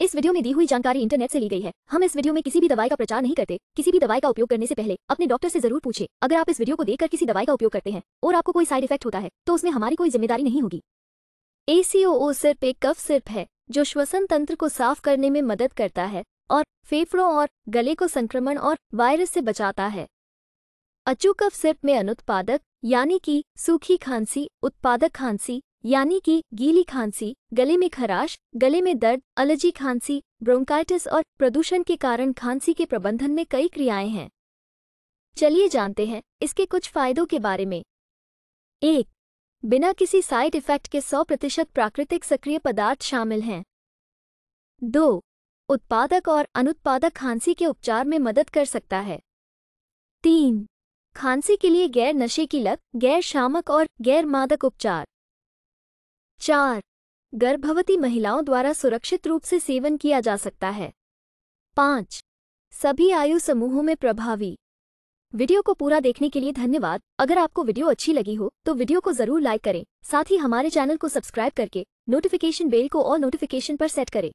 इस वीडियो में दी हुई जानकारी इंटरनेट से ली गई है हम इस वीडियो में किसी भी दवाई का प्रचार नहीं करते किसी भी दवाई का उपयोग करने से पहले अपने डॉक्टर से जरूर पूछे अगर आप इस वीडियो को देखकर किसी दवाई का उपयोग करते हैं और आपको कोई साइड इफेक्ट होता है तो उसमें हमारी कोई जिम्मेदारी नहीं होगी ए सिर्फ एक कफ सिर्फ है जो श्वसन तंत्र को साफ करने में मदद करता है और फेफड़ों और गले को संक्रमण और वायरस से बचाता है अचू कफ सिर्फ में अनुत्पादक यानी कि सूखी खांसी उत्पादक खांसी यानी कि गीली खांसी गले में खराश गले में दर्द अलर्जी खांसी ब्रोंकाइटिस और प्रदूषण के कारण खांसी के प्रबंधन में कई क्रियाएं हैं चलिए जानते हैं इसके कुछ फायदों के बारे में एक बिना किसी साइड इफेक्ट के 100 प्रतिशत प्राकृतिक सक्रिय पदार्थ शामिल हैं दो उत्पादक और अनुत्पादक खांसी के उपचार में मदद कर सकता है तीन खांसी के लिए गैर नशे की लत गैर शामक और गैर मादक उपचार चार गर्भवती महिलाओं द्वारा सुरक्षित रूप से सेवन किया जा सकता है पाँच सभी आयु समूहों में प्रभावी वीडियो को पूरा देखने के लिए धन्यवाद अगर आपको वीडियो अच्छी लगी हो तो वीडियो को जरूर लाइक करें साथ ही हमारे चैनल को सब्सक्राइब करके नोटिफिकेशन बेल को और नोटिफिकेशन पर सेट करें